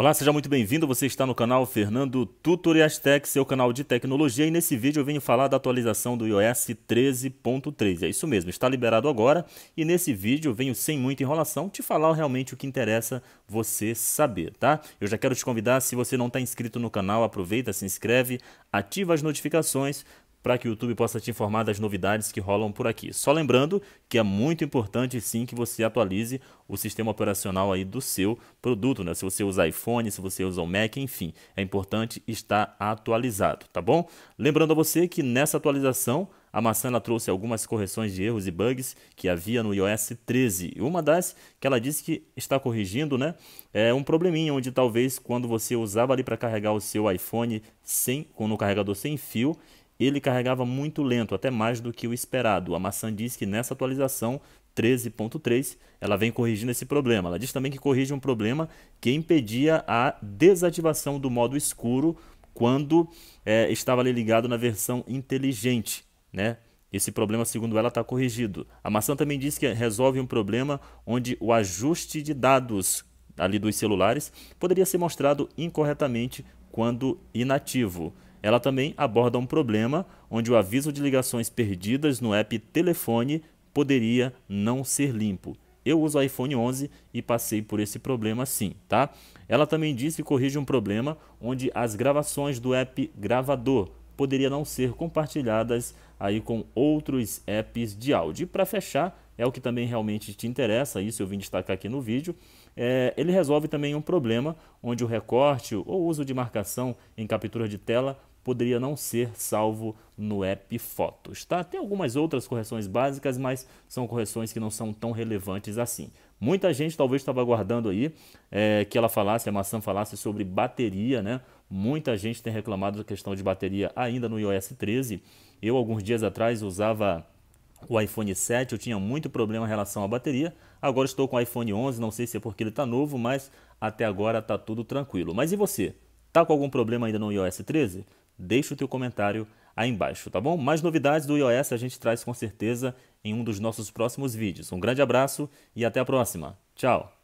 Olá, seja muito bem-vindo. Você está no canal Fernando Tutoriais Tech, seu canal de tecnologia, e nesse vídeo eu venho falar da atualização do iOS 13.3. É isso mesmo, está liberado agora, e nesse vídeo eu venho sem muita enrolação te falar realmente o que interessa você saber, tá? Eu já quero te convidar, se você não está inscrito no canal, aproveita, se inscreve, ativa as notificações para que o YouTube possa te informar das novidades que rolam por aqui. Só lembrando que é muito importante sim que você atualize o sistema operacional aí do seu produto, né? Se você usa iPhone, se você usa o Mac, enfim, é importante estar atualizado, tá bom? Lembrando a você que nessa atualização a maçã trouxe algumas correções de erros e bugs que havia no iOS 13. Uma das que ela disse que está corrigindo, né, é um probleminha onde talvez quando você usava ali para carregar o seu iPhone sem com no carregador sem fio, ele carregava muito lento, até mais do que o esperado. A maçã diz que nessa atualização 13.3, ela vem corrigindo esse problema. Ela diz também que corrige um problema que impedia a desativação do modo escuro quando é, estava ali ligado na versão inteligente, né? Esse problema, segundo ela, está corrigido. A maçã também diz que resolve um problema onde o ajuste de dados ali dos celulares poderia ser mostrado incorretamente quando inativo. Ela também aborda um problema onde o aviso de ligações perdidas no app Telefone poderia não ser limpo. Eu uso iPhone 11 e passei por esse problema sim, tá? Ela também diz que corrige um problema onde as gravações do app Gravador poderia não ser compartilhadas aí com outros apps de áudio. E para fechar, é o que também realmente te interessa, isso eu vim destacar aqui no vídeo. É, ele resolve também um problema onde o recorte ou uso de marcação em captura de tela poderia não ser salvo no app Fotos. Tá? Tem algumas outras correções básicas, mas são correções que não são tão relevantes assim. Muita gente talvez estava aguardando aí é, que ela falasse, a maçã falasse sobre bateria, né? Muita gente tem reclamado da questão de bateria ainda no iOS 13. Eu, alguns dias atrás, usava o iPhone 7, eu tinha muito problema em relação à bateria. Agora estou com o iPhone 11, não sei se é porque ele está novo, mas até agora está tudo tranquilo. Mas e você? Tá com algum problema ainda no iOS 13? deixa o teu comentário aí embaixo, tá bom? Mais novidades do iOS a gente traz com certeza em um dos nossos próximos vídeos. Um grande abraço e até a próxima. Tchau!